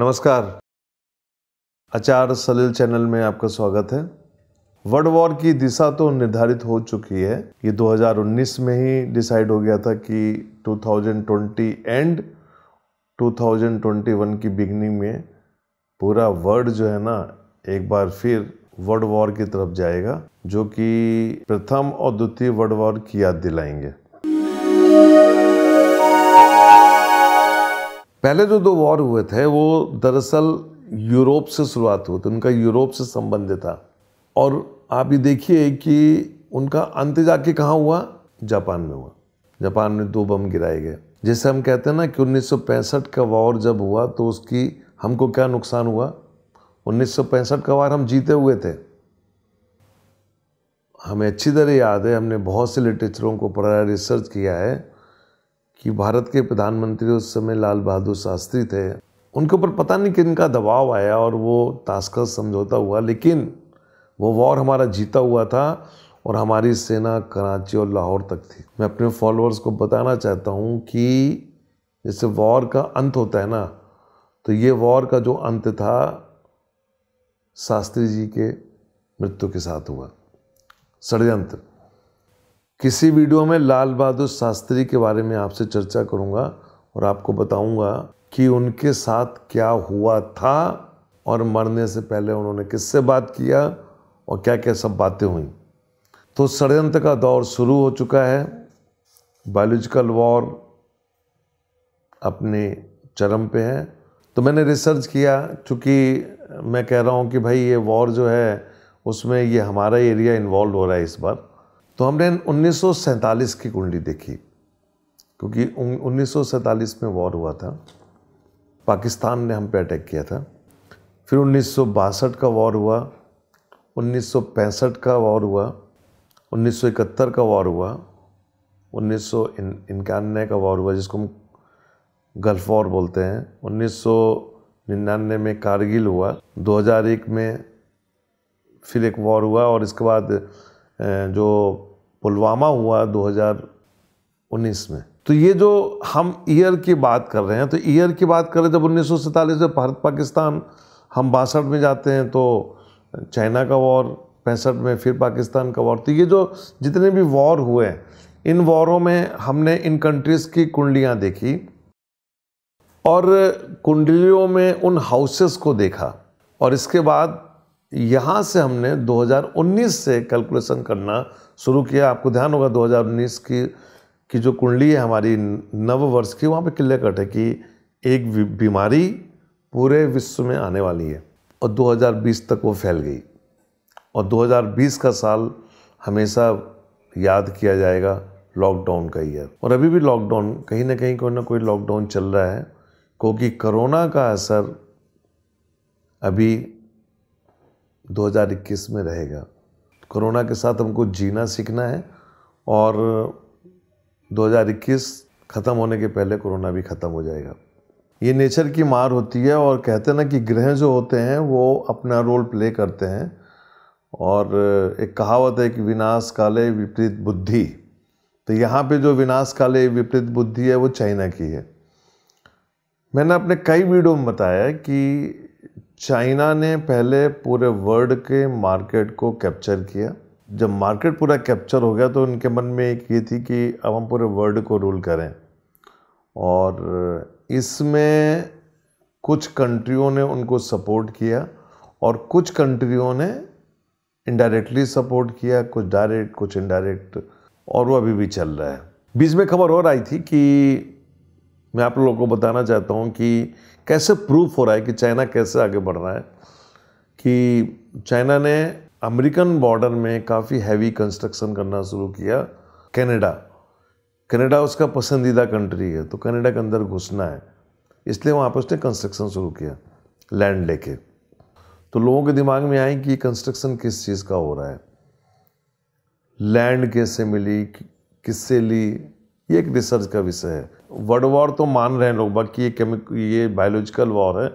नमस्कार आचार सलील चैनल में आपका स्वागत है वर्ल्ड वॉर की दिशा तो निर्धारित हो चुकी है ये 2019 में ही डिसाइड हो गया था कि 2020 एंड 2021 की बिगनिंग में पूरा वर्ल्ड जो है ना एक बार फिर वर्ल्ड वॉर की तरफ जाएगा जो कि प्रथम और द्वितीय वर्ल्ड वॉर की याद दिलाएंगे पहले जो दो वॉर हुए थे वो दरअसल यूरोप से शुरुआत हुए थे उनका यूरोप से संबंध था और आप ये देखिए कि उनका अंत जाके कहाँ हुआ जापान में हुआ जापान में दो बम गिराए गए जैसे हम कहते हैं ना कि 1965 का वॉर जब हुआ तो उसकी हमको क्या नुकसान हुआ 1965 का वार हम जीते हुए थे हमें अच्छी तरह याद है हमने बहुत से लिटरेचरों को पढ़ा रिसर्च किया है कि भारत के प्रधानमंत्री उस समय लाल बहादुर शास्त्री थे उनके ऊपर पता नहीं किन का दबाव आया और वो तास्कर समझौता हुआ लेकिन वो वॉर हमारा जीता हुआ था और हमारी सेना कराची और लाहौर तक थी मैं अपने फॉलोअर्स को बताना चाहता हूँ कि जैसे वॉर का अंत होता है ना तो ये वॉर का जो अंत था शास्त्री जी के मृत्यु के साथ हुआ षडयंत्र किसी वीडियो में लाल बहादुर शास्त्री के बारे में आपसे चर्चा करूंगा और आपको बताऊंगा कि उनके साथ क्या हुआ था और मरने से पहले उन्होंने किससे बात किया और क्या क्या सब बातें हुई तो षडयंत्र का दौर शुरू हो चुका है बायोलॉजिकल वॉर अपने चरम पे है तो मैंने रिसर्च किया चूँकि मैं कह रहा हूँ कि भाई ये वॉर जो है उसमें ये हमारा एरिया इन्वॉल्व हो रहा है इस बार तो हमने उन्नीस की कुंडली देखी क्योंकि उन्नीस में वॉर हुआ था पाकिस्तान ने हम पे अटैक किया था फिर उन्नीस का वॉर हुआ उन्नीस का वॉर हुआ उन्नीस का वॉर हुआ उन्नीस इक्यानवे का वॉर हुआ जिसको हम गल्फ वॉर बोलते हैं उन्नीस निन्यानवे में कारगिल हुआ 2001 में फिर एक वॉर हुआ और इसके बाद जो पुलवामा हुआ 2019 में तो ये जो हम ईयर की बात कर रहे हैं तो ईयर की बात करें जब उन्नीस सौ में भारत पाकिस्तान हम बासठ में जाते हैं तो चाइना का वॉर पैंसठ में फिर पाकिस्तान का वॉर तो ये जो जितने भी वॉर हुए इन वॉरों में हमने इन कंट्रीज़ की कुंडलियाँ देखी और कुंडलियों में उन हाउसेस को देखा और इसके बाद यहाँ से हमने 2019 से कैलकुलेशन करना शुरू किया आपको ध्यान होगा 2019 की की जो कुंडली है हमारी नव वर्ष की वहाँ पे क्लियर कट है कि एक बीमारी पूरे विश्व में आने वाली है और 2020 तक वो फैल गई और 2020 का साल हमेशा याद किया जाएगा लॉकडाउन का ईयर और अभी भी लॉकडाउन कहीं ना कहीं कोई ना कोई लॉकडाउन चल रहा है क्योंकि कोरोना का असर अभी 2021 में रहेगा कोरोना के साथ हमको जीना सीखना है और 2021 ख़त्म होने के पहले कोरोना भी ख़त्म हो जाएगा ये नेचर की मार होती है और कहते हैं ना कि ग्रह जो होते हैं वो अपना रोल प्ले करते हैं और एक कहावत है कि विनाश काले विपरीत बुद्धि तो यहाँ पे जो विनाश काले विपरीत बुद्धि है वो चाइना की है मैंने अपने कई वीडियो में बताया कि चाइना ने पहले पूरे वर्ल्ड के मार्केट को कैप्चर किया जब मार्केट पूरा कैप्चर हो गया तो उनके मन में एक ये थी कि अब हम पूरे वर्ल्ड को रूल करें और इसमें कुछ कंट्रियों ने उनको सपोर्ट किया और कुछ कंट्रियों ने इनडायरेक्टली सपोर्ट किया कुछ डायरेक्ट कुछ इनडायरेक्ट और वो अभी भी चल रहा है बीच में खबर और आई थी कि मैं आप लोगों को बताना चाहता हूँ कि कैसे प्रूफ हो रहा है कि चाइना कैसे आगे बढ़ रहा है कि चाइना ने अमेरिकन बॉर्डर में काफ़ी हैवी कंस्ट्रक्शन करना शुरू किया कनाडा कनाडा उसका पसंदीदा कंट्री है तो कनाडा के अंदर घुसना है इसलिए वहाँ पर उसने कंस्ट्रक्शन शुरू किया लैंड लेके तो लोगों के दिमाग में आए कि कंस्ट्रक्शन किस चीज़ का हो रहा है लैंड कैसे मिली किससे ली ये एक रिसर्च का विषय है वर्ड वॉर तो मान रहे हैं लोग बाकी ये केमिक ये बायोलॉजिकल वॉर है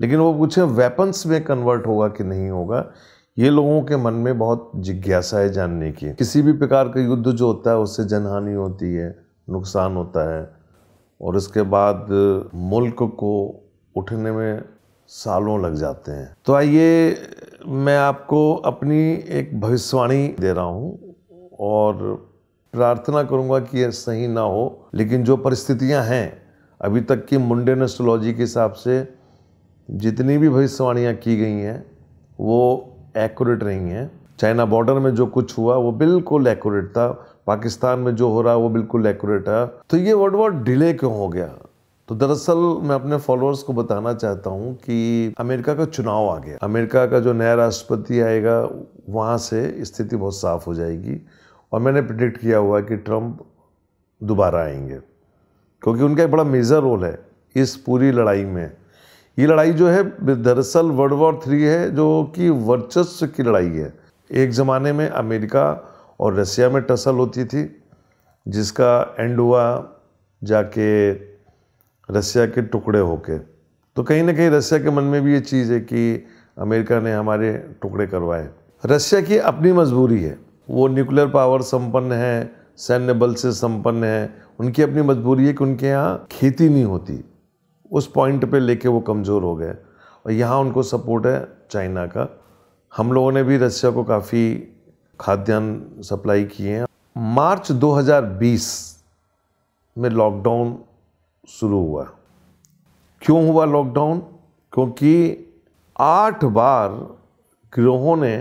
लेकिन वो पूछे वेपन्स में कन्वर्ट होगा कि नहीं होगा ये लोगों के मन में बहुत जिज्ञासा है जानने की किसी भी प्रकार का युद्ध जो होता है उससे जनहानि होती है नुकसान होता है और इसके बाद मुल्क को उठने में सालों लग जाते हैं तो आइए मैं आपको अपनी एक भविष्यवाणी दे रहा हूँ और प्रार्थना करूंगा कि यह सही ना हो लेकिन जो परिस्थितियां हैं अभी तक की मुंडेन एस्ट्रोलॉजी के हिसाब से जितनी भी भविष्यवाणियाँ की गई हैं वो एक्यूरेट रही हैं चाइना बॉर्डर में जो कुछ हुआ वो बिल्कुल एक्यूरेट था पाकिस्तान में जो हो रहा है वो बिल्कुल एक्यूरेट है तो ये वर्ड वर्ड डिले क्यों हो गया तो दरअसल मैं अपने फॉलोअर्स को बताना चाहता हूँ कि अमेरिका का चुनाव आ गया अमेरिका का जो नया राष्ट्रपति आएगा वहाँ से स्थिति बहुत साफ हो जाएगी और मैंने प्रिडिक्ट किया हुआ है कि ट्रंप दोबारा आएंगे क्योंकि उनका एक बड़ा मेजर रोल है इस पूरी लड़ाई में ये लड़ाई जो है दरअसल वर्ल्ड वॉर थ्री है जो कि वर्चस्व की लड़ाई है एक ज़माने में अमेरिका और रसिया में टसल होती थी जिसका एंड हुआ जाके रसिया के टुकड़े होके तो कहीं ना कहीं रसिया के मन में भी ये चीज़ है कि अमेरिका ने हमारे टुकड़े करवाए रसिया की अपनी मजबूरी है वो न्यूक्लियर पावर संपन्न है सैन्य बल से संपन्न है उनकी अपनी मजबूरी है कि उनके यहाँ खेती नहीं होती उस पॉइंट पे लेके वो कमज़ोर हो गए और यहाँ उनको सपोर्ट है चाइना का हम लोगों ने भी रशिया को काफ़ी खाद्यान्न सप्लाई किए हैं मार्च 2020 में लॉकडाउन शुरू हुआ क्यों हुआ लॉकडाउन क्योंकि आठ बार गिरोहों ने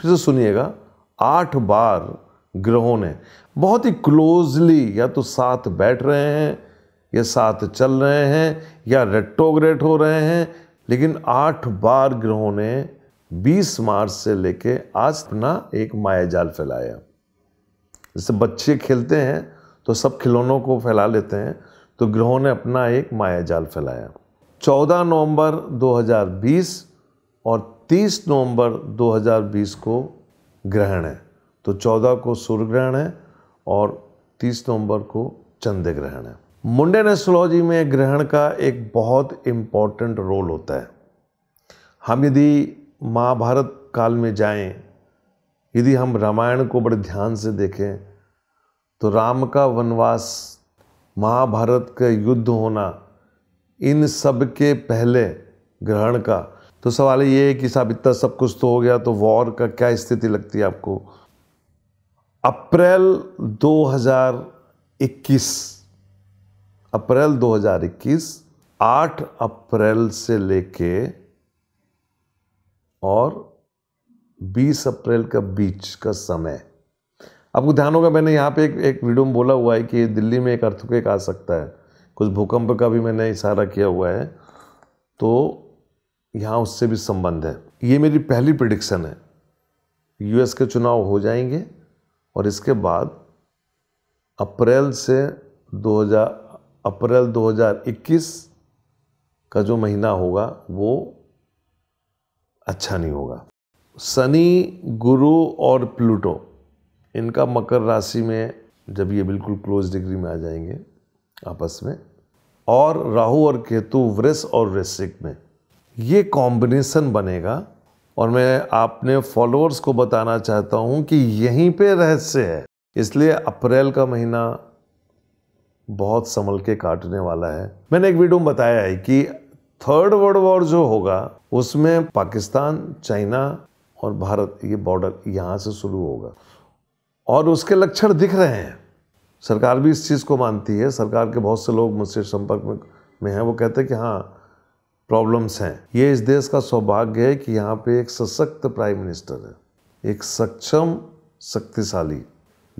फिर से सुनिएगा आठ बार ग्रहों ने बहुत ही क्लोजली या तो साथ बैठ रहे हैं या साथ चल रहे हैं या रेट्रोग्रेट हो रहे हैं लेकिन आठ बार ग्रहों ने 20 मार्च से लेके आज अपना एक माया जाल फैलाया जैसे बच्चे खेलते हैं तो सब खिलौनों को फैला लेते हैं तो ग्रहों ने अपना एक माया जाल फैलाया 14 नवंबर 2020 और 30 नवंबर 2020 को ग्रहण है तो चौदह को सूर्य ग्रहण है और तीस नवंबर को चंद्र ग्रहण है मुंडेन एस्ट्रोलॉजी में ग्रहण का एक बहुत इम्पॉर्टेंट रोल होता है हम यदि महाभारत काल में जाएं यदि हम रामायण को बड़े ध्यान से देखें तो राम का वनवास महाभारत का युद्ध होना इन सब के पहले ग्रहण का तो सवाल ये है कि साहब इतना सब कुछ तो हो गया तो वॉर का क्या स्थिति लगती है आपको अप्रैल 2021 अप्रैल 2021 8 अप्रैल से लेके और 20 अप्रैल का बीच का समय आपको ध्यान होगा मैंने यहाँ पे एक एक वीडियो में बोला हुआ है कि दिल्ली में एक अर्थक्वेक आ सकता है कुछ भूकंप का भी मैंने इशारा किया हुआ है तो यहाँ उससे भी संबंध है ये मेरी पहली प्रडिक्शन है यूएस के चुनाव हो जाएंगे और इसके बाद अप्रैल से 2000 अप्रैल 2021 का जो महीना होगा वो अच्छा नहीं होगा शनि गुरु और प्लूटो इनका मकर राशि में जब ये बिल्कुल क्लोज डिग्री में आ जाएंगे आपस में और राहु और केतु वृष और वृश्चिक में ये कॉम्बिनेसन बनेगा और मैं आपने फॉलोअर्स को बताना चाहता हूँ कि यहीं पे रहस्य है इसलिए अप्रैल का महीना बहुत संभल के काटने वाला है मैंने एक वीडियो में बताया है कि थर्ड वर्ल्ड वॉर जो होगा उसमें पाकिस्तान चाइना और भारत ये बॉर्डर यहाँ से शुरू होगा और उसके लक्षण दिख रहे हैं सरकार भी इस चीज़ को मानती है सरकार के बहुत से लोग मुझसे संपर्क में, में हैं वो कहते हैं कि हाँ प्रॉब्लम्स हैं ये इस देश का सौभाग्य है कि यहाँ पे एक सशक्त प्राइम मिनिस्टर है एक सक्षम शक्तिशाली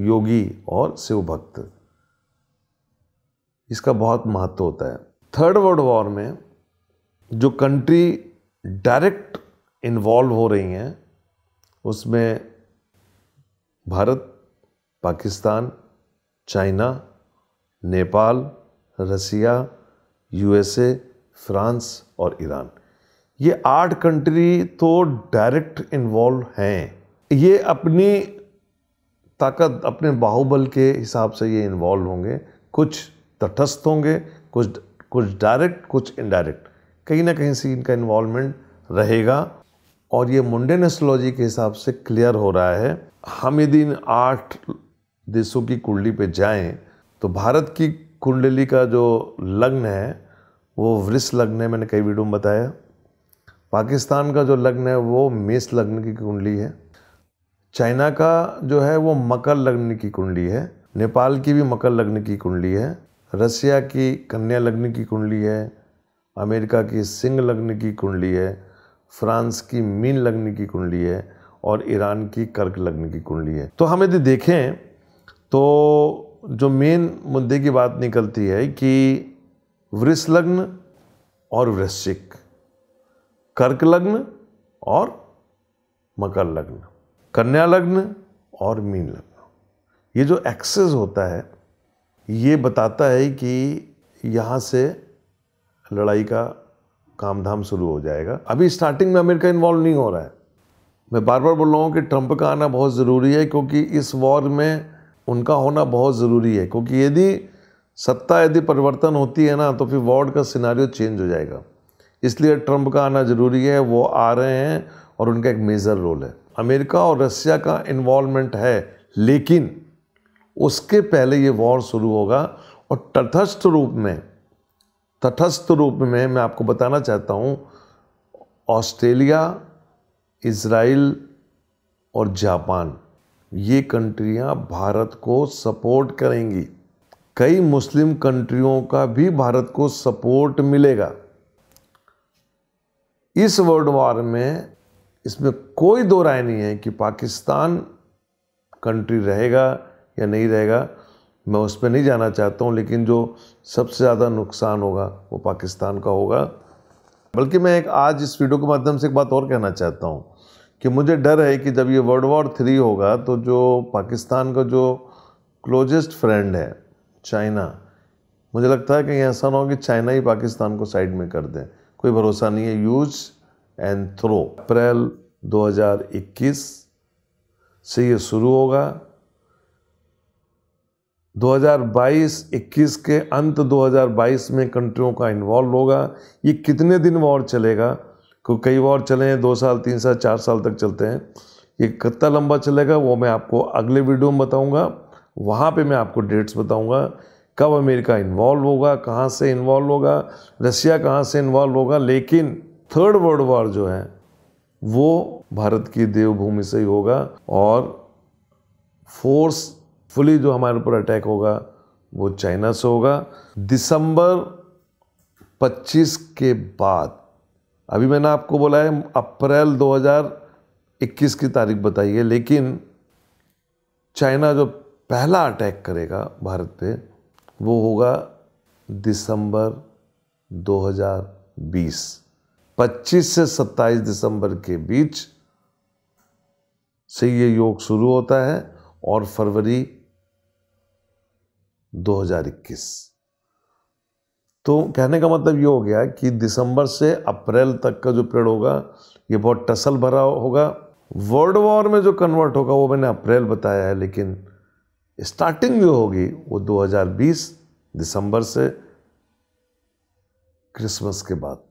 योगी और शिव भक्त इसका बहुत महत्व होता है थर्ड वर्ल्ड वॉर में जो कंट्री डायरेक्ट इन्वॉल्व हो रही हैं उसमें Bharat Pakistan China Nepal Russia USA France और ईरान ये आठ कंट्री तो डायरेक्ट इन्वॉल्व हैं ये अपनी ताकत अपने बाहुबल के हिसाब से ये इन्वॉल्व होंगे कुछ तटस्थ होंगे कुछ कुछ डायरेक्ट कुछ इनडायरेक्ट कहीं ना कहीं से इनका इन्वॉल्वमेंट रहेगा और ये मुंडेन एस्ट्रोलॉजी के हिसाब से क्लियर हो रहा है हम यदि इन आठ देशों की कुंडली पे जाएं तो भारत की कुंडली का जो लग्न है वो वृष लग्न है मैंने कई वीडियो में बताया पाकिस्तान का जो लग्न है वो मेष लग्न की कुंडली है चाइना का जो है वो मकर लग्न की कुंडली है नेपाल की भी मकर लग्न की कुंडली है रसिया की कन्या लग्न की कुंडली है अमेरिका की सिंह लग्न की कुंडली है फ्रांस की मीन लग्न की कुंडली है और ईरान की कर्क लग्न की कुंडली है तो हम यदि देखें तो जो मेन मुद्दे की बात निकलती है कि वृष लग्न और वृश्चिक कर्क लग्न और मकर लग्न कन्या लग्न और मीन लग्न ये जो एक्सेस होता है ये बताता है कि यहाँ से लड़ाई का काम धाम शुरू हो जाएगा अभी स्टार्टिंग में अमेरिका इन्वॉल्व नहीं हो रहा है मैं बार बार बोल रहा हूँ कि ट्रंप का आना बहुत ज़रूरी है क्योंकि इस वॉर में उनका होना बहुत ज़रूरी है क्योंकि यदि सत्ता यदि परिवर्तन होती है ना तो फिर वार्ड का सिनारियो चेंज हो जाएगा इसलिए ट्रंप का आना ज़रूरी है वो आ रहे हैं और उनका एक मेजर रोल है अमेरिका और रशिया का इन्वॉल्वमेंट है लेकिन उसके पहले ये वॉर शुरू होगा और तटस्थ रूप में तटस्थ रूप में मैं आपको बताना चाहता हूँ ऑस्ट्रेलिया इसराइल और जापान ये कंट्रियाँ भारत को सपोर्ट करेंगी कई मुस्लिम कंट्रियों का भी भारत को सपोर्ट मिलेगा इस वर्ल्ड वार में इसमें कोई दो राय नहीं है कि पाकिस्तान कंट्री रहेगा या नहीं रहेगा मैं उस पर नहीं जाना चाहता हूँ लेकिन जो सबसे ज़्यादा नुकसान होगा वो पाकिस्तान का होगा बल्कि मैं एक आज इस वीडियो के माध्यम से एक बात और कहना चाहता हूँ कि मुझे डर है कि जब ये वर्ल्ड वॉर थ्री होगा तो जो पाकिस्तान का जो क्लोजेस्ट फ्रेंड है चाइना मुझे लगता है कि ऐसा ना हो कि चाइना ही पाकिस्तान को साइड में कर दें कोई भरोसा नहीं है यूज एंड थ्रो अप्रैल 2021 से ये शुरू होगा 2022-21 के अंत 2022 में कंट्रियों का इन्वॉल्व होगा ये कितने दिन वॉर चलेगा क्योंकि कई वॉर चले हैं दो साल तीन साल चार साल तक चलते हैं ये कितना लंबा चलेगा वो मैं आपको अगले वीडियो में बताऊंगा वहाँ पे मैं आपको डेट्स बताऊंगा कब अमेरिका इन्वॉल्व होगा कहाँ से इन्वॉल्व होगा रशिया कहाँ से इन्वॉल्व होगा लेकिन थर्ड वर्ल्ड वॉर जो है वो भारत की देवभूमि से ही होगा और फोर्सफुली जो हमारे ऊपर अटैक होगा वो चाइना से होगा दिसंबर 25 के बाद अभी मैंने आपको बोला है अप्रैल 2021 की तारीख बताई है लेकिन चाइना जो पहला अटैक करेगा भारत पे वो होगा दिसंबर 2020 25 से 27 दिसंबर के बीच से ये योग शुरू होता है और फरवरी 2021 तो कहने का मतलब ये हो गया कि दिसंबर से अप्रैल तक का जो पीरियड होगा ये बहुत टसल भरा होगा वर्ल्ड वॉर में जो कन्वर्ट होगा वो मैंने अप्रैल बताया है लेकिन स्टार्टिंग जो होगी वो 2020 दिसंबर से क्रिसमस के बाद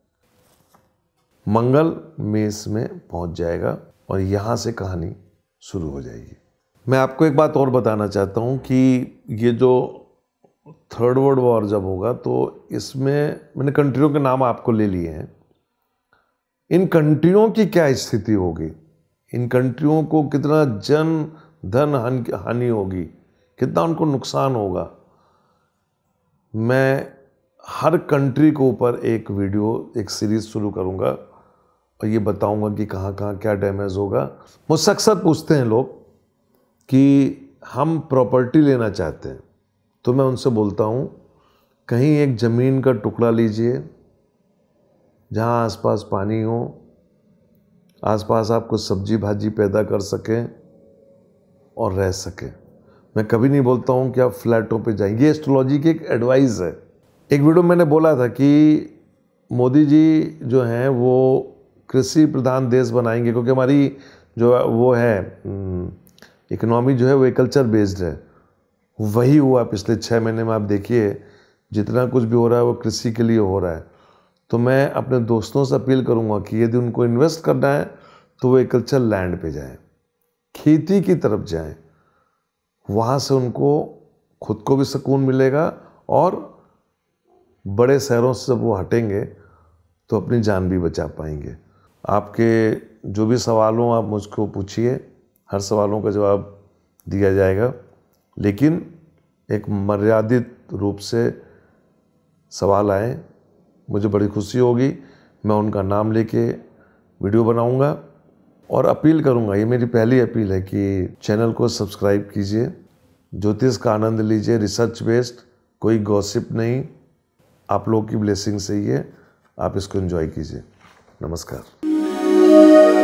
मंगल मेष में पहुंच जाएगा और यहां से कहानी शुरू हो जाएगी मैं आपको एक बात और बताना चाहता हूं कि ये जो थर्ड वर्ल्ड वॉर जब होगा तो इसमें मैंने कंट्रियों के नाम आपको ले लिए हैं इन कंट्रियों की क्या स्थिति होगी इन कंट्रियों को कितना जन धन हानि होगी कितना उनको नुकसान होगा मैं हर कंट्री के ऊपर एक वीडियो एक सीरीज़ शुरू करूँगा और ये बताऊँगा कि कहाँ कहाँ क्या डैमेज होगा मुझसे अक्सर पूछते हैं लोग कि हम प्रॉपर्टी लेना चाहते हैं तो मैं उनसे बोलता हूँ कहीं एक ज़मीन का टुकड़ा लीजिए जहाँ आसपास पानी हो आसपास आप कुछ सब्जी भाजी पैदा कर सकें और रह सकें मैं कभी नहीं बोलता हूँ कि आप फ्लैटों पे जाएं ये एस्ट्रोलॉजी की एक एडवाइस है एक वीडियो मैंने बोला था कि मोदी जी जो हैं वो कृषि प्रधान देश बनाएंगे क्योंकि हमारी जो वो है इकोनॉमी हम्म, जो है वो कल्चर बेस्ड है वही हुआ पिछले छः महीने में आप देखिए जितना कुछ भी हो रहा है वो कृषि के लिए हो रहा है तो मैं अपने दोस्तों से अपील करूँगा कि यदि उनको इन्वेस्ट करना है तो वो एग्रीकल्चर लैंड पे जाएं खेती की तरफ जाएं वहाँ से उनको खुद को भी सुकून मिलेगा और बड़े शहरों से जब वो हटेंगे तो अपनी जान भी बचा पाएंगे आपके जो भी सवाल हों आप मुझको पूछिए हर सवालों का जवाब दिया जाएगा लेकिन एक मर्यादित रूप से सवाल आए मुझे बड़ी खुशी होगी मैं उनका नाम लेके वीडियो बनाऊंगा और अपील करूँगा ये मेरी पहली अपील है कि चैनल को सब्सक्राइब कीजिए ज्योतिष का आनंद लीजिए रिसर्च बेस्ड कोई गॉसिप नहीं आप लोगों की ब्लेसिंग से ही है आप इसको एंजॉय कीजिए नमस्कार